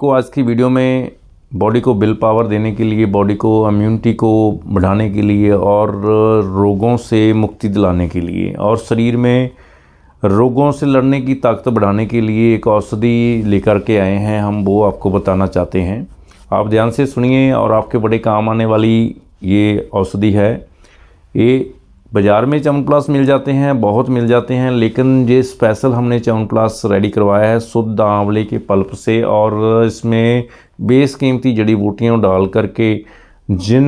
आपको आज की वीडियो में बॉडी को बिल पावर देने के लिए बॉडी को इम्यूनिटी को बढ़ाने के लिए और रोगों से मुक्ति दिलाने के लिए और शरीर में रोगों से लड़ने की ताकत बढ़ाने के लिए एक औषधि लेकर के आए हैं हम वो आपको बताना चाहते हैं आप ध्यान से सुनिए और आपके बड़े काम आने वाली ये औषधि है ये बाज़ार में प्लास मिल जाते हैं बहुत मिल जाते हैं लेकिन ये स्पेशल हमने प्लास रेडी करवाया है शुद्ध आंवले के पल्प से और इसमें बेस कीमती जड़ी बूटियों डाल करके जिन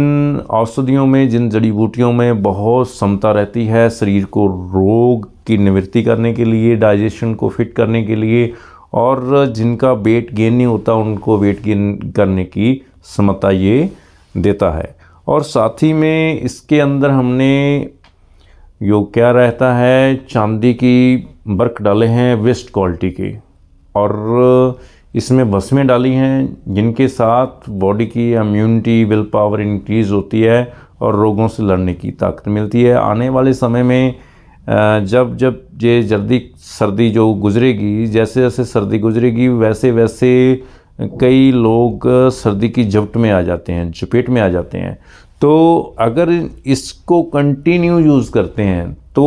औषधियों में जिन जड़ी बूटियों में बहुत क्षमता रहती है शरीर को रोग की निवृत्ति करने के लिए डाइजेशन को फिट करने के लिए और जिनका वेट गेन नहीं होता उनको वेट गेन करने की क्षमता ये देता है और साथ ही में इसके अंदर हमने योग क्या रहता है चांदी की बर्क डाले हैं वेस्ट क्वालिटी की और इसमें बसमें डाली हैं जिनके साथ बॉडी की इम्यूनिटी विल पावर इंक्रीज़ होती है और रोगों से लड़ने की ताकत मिलती है आने वाले समय में जब जब ये जल्दी सर्दी जो गुजरेगी जैसे जैसे सर्दी गुजरेगी वैसे वैसे कई लोग सर्दी की झपट में आ जाते हैं चपेट में आ जाते हैं तो अगर इसको कंटिन्यू यूज़ करते हैं तो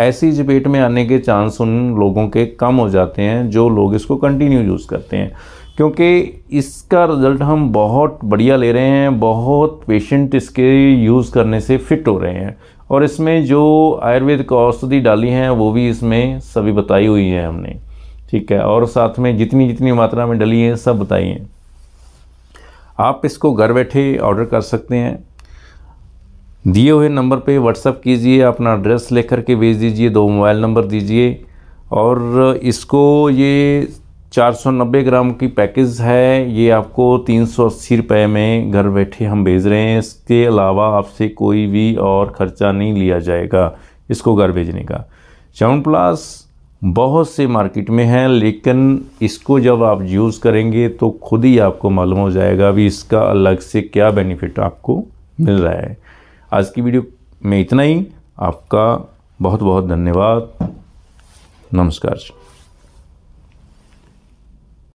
ऐसी चपेट में आने के चांस उन लोगों के कम हो जाते हैं जो लोग इसको कंटिन्यू यूज़ करते हैं क्योंकि इसका रिज़ल्ट हम बहुत बढ़िया ले रहे हैं बहुत पेशेंट इसके यूज़ करने से फिट हो रहे हैं और इसमें जो आयुर्वेद औषधि डाली हैं वो भी इसमें सभी बताई हुई है हमने ठीक है और साथ में जितनी जितनी मात्रा में डली है सब बताई हैं आप इसको घर बैठे ऑर्डर कर सकते हैं दिए हुए नंबर पे व्हाट्सअप कीजिए अपना एड्रेस लेकर के भेज दीजिए दो मोबाइल नंबर दीजिए और इसको ये 490 ग्राम की पैकेज है ये आपको 380 रुपए में घर बैठे हम भेज रहे हैं इसके अलावा आपसे कोई भी और ख़र्चा नहीं लिया जाएगा इसको घर भेजने का साउंड प्लास बहुत से मार्केट में हैं लेकिन इसको जब आप यूज़ करेंगे तो खुद ही आपको मालूम हो जाएगा भी इसका अलग से क्या बेनिफिट आपको मिल रहा है आज की वीडियो में इतना ही आपका बहुत बहुत धन्यवाद नमस्कार